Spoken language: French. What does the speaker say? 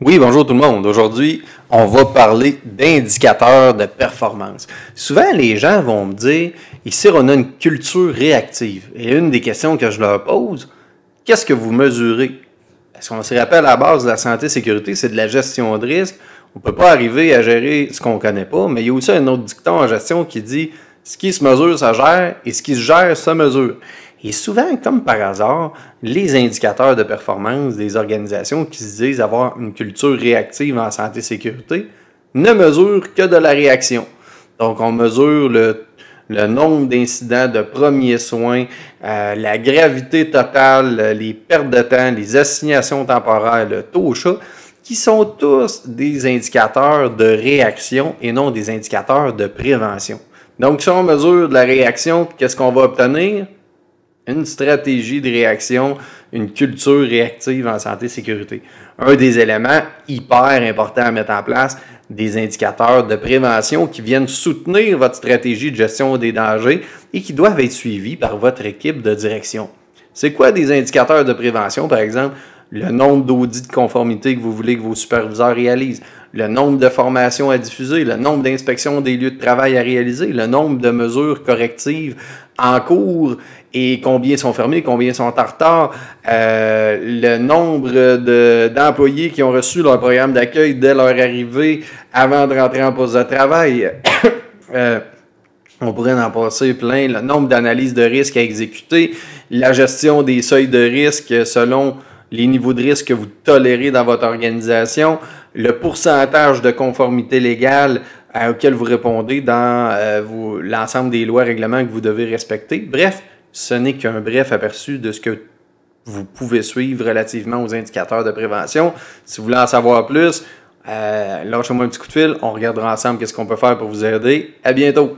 Oui, bonjour tout le monde. Aujourd'hui, on va parler d'indicateurs de performance. Souvent, les gens vont me dire, ici, on a une culture réactive. Et une des questions que je leur pose, qu'est-ce que vous mesurez? Est-ce qu'on se rappelle, à la base de la santé-sécurité, c'est de la gestion de risque. On ne peut pas arriver à gérer ce qu'on ne connaît pas, mais il y a aussi un autre dicton en gestion qui dit, ce qui se mesure, ça gère, et ce qui se gère, ça mesure. Et souvent, comme par hasard, les indicateurs de performance des organisations qui se disent avoir une culture réactive en santé-sécurité ne mesurent que de la réaction. Donc, on mesure le, nombre d'incidents de premiers soins, euh, la gravité totale, les pertes de temps, les assignations temporaires, le taux au chat, qui sont tous des indicateurs de réaction et non des indicateurs de prévention. Donc, si on mesure de la réaction, qu'est-ce qu'on va obtenir? une stratégie de réaction, une culture réactive en santé-sécurité. Un des éléments hyper importants à mettre en place, des indicateurs de prévention qui viennent soutenir votre stratégie de gestion des dangers et qui doivent être suivis par votre équipe de direction. C'est quoi des indicateurs de prévention, par exemple? Le nombre d'audits de conformité que vous voulez que vos superviseurs réalisent, le nombre de formations à diffuser, le nombre d'inspections des lieux de travail à réaliser, le nombre de mesures correctives en cours et combien sont fermés, combien sont en retard, euh, le nombre d'employés qui ont reçu leur programme d'accueil dès leur arrivée avant de rentrer en poste de travail. Euh, on pourrait en passer plein. Le nombre d'analyses de risques à exécuter, la gestion des seuils de risque selon les niveaux de risque que vous tolérez dans votre organisation, le pourcentage de conformité légale euh, auquel vous répondez dans euh, l'ensemble des lois, règlements que vous devez respecter. Bref, ce n'est qu'un bref aperçu de ce que vous pouvez suivre relativement aux indicateurs de prévention. Si vous voulez en savoir plus, euh, lâchez-moi un petit coup de fil. On regardera ensemble qu'est-ce qu'on peut faire pour vous aider. À bientôt!